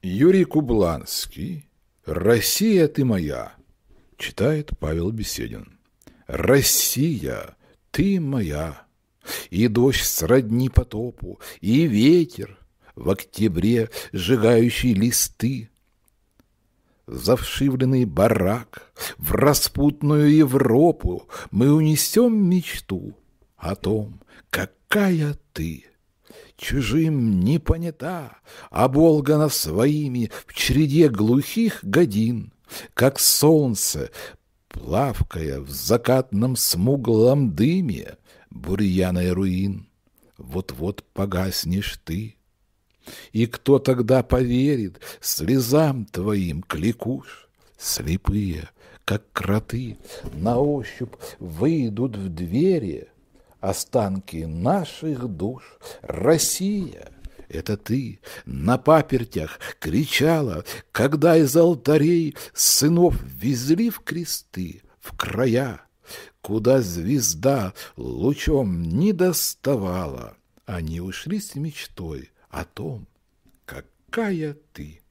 Юрий Кубланский «Россия, ты моя» читает Павел Беседин. «Россия, ты моя, и дождь сродни потопу, и ветер в октябре, сжигающий листы, завшивленный барак в распутную Европу мы унесем мечту о том, какая ты» чужим не понята, оболгана а своими в череде глухих годин, как солнце, плавкое в закатном смуглом дыме бурьяной руин. Вот-вот погаснешь ты. И кто тогда поверит слезам твоим кликуш? Слепые, как кроты, на ощупь выйдут в двери — останки наших душ. Россия, это ты, на папертях кричала, когда из алтарей сынов везли в кресты, в края, куда звезда лучом не доставала. Они ушли с мечтой о том, какая ты.